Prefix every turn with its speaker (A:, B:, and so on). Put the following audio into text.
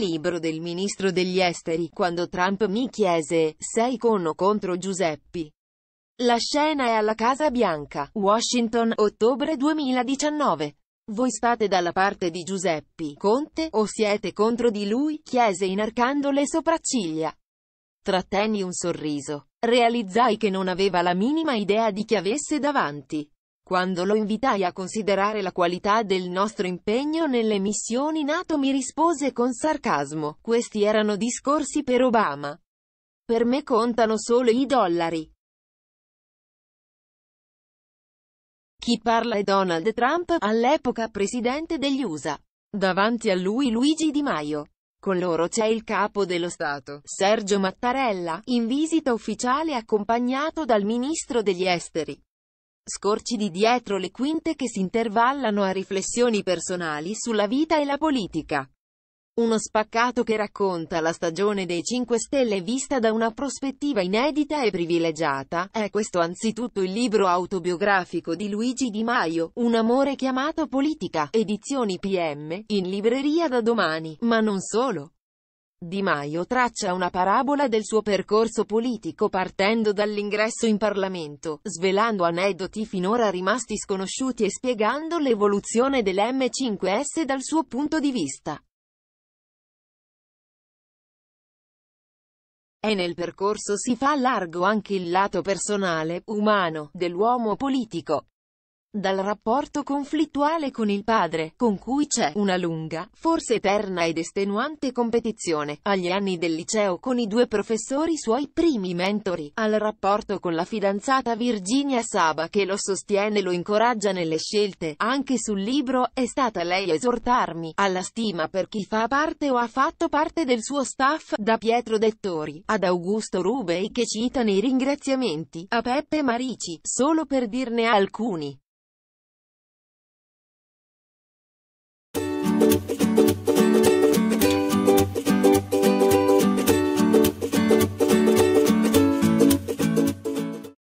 A: libro del ministro degli esteri, quando Trump mi chiese, sei con o contro Giuseppi? La scena è alla Casa Bianca, Washington, ottobre 2019. Voi state dalla parte di Giuseppi Conte, o siete contro di lui? chiese inarcando le sopracciglia. Trattenni un sorriso. Realizzai che non aveva la minima idea di chi avesse davanti. Quando lo invitai a considerare la qualità del nostro impegno nelle missioni NATO mi rispose con sarcasmo, questi
B: erano discorsi per Obama. Per me contano solo i dollari. Chi parla è Donald Trump, all'epoca presidente degli USA. Davanti a lui Luigi Di Maio. Con loro c'è
A: il capo dello Stato, Sergio Mattarella, in visita ufficiale accompagnato dal ministro degli esteri. Scorci di dietro le quinte che si intervallano a riflessioni personali sulla vita e la politica. Uno spaccato che racconta la stagione dei 5 Stelle vista da una prospettiva inedita e privilegiata, è questo anzitutto il libro autobiografico di Luigi Di Maio, Un amore chiamato politica, edizioni PM, in libreria da domani, ma non solo. Di Maio traccia una parabola del suo percorso politico partendo dall'ingresso in Parlamento, svelando aneddoti finora rimasti sconosciuti e spiegando l'evoluzione
B: dell'M5S dal suo punto di vista. E nel percorso si fa largo anche il lato personale, umano, dell'uomo politico dal rapporto conflittuale
A: con il padre, con cui c'è una lunga, forse eterna ed estenuante competizione, agli anni del liceo con i due professori suoi primi mentori, al rapporto con la fidanzata Virginia Saba che lo sostiene e lo incoraggia nelle scelte, anche sul libro, è stata lei a esortarmi, alla stima per chi fa parte o ha fatto parte del suo staff, da Pietro Dettori, ad Augusto Rubei che cita nei ringraziamenti,
B: a Peppe Marici, solo per dirne alcuni.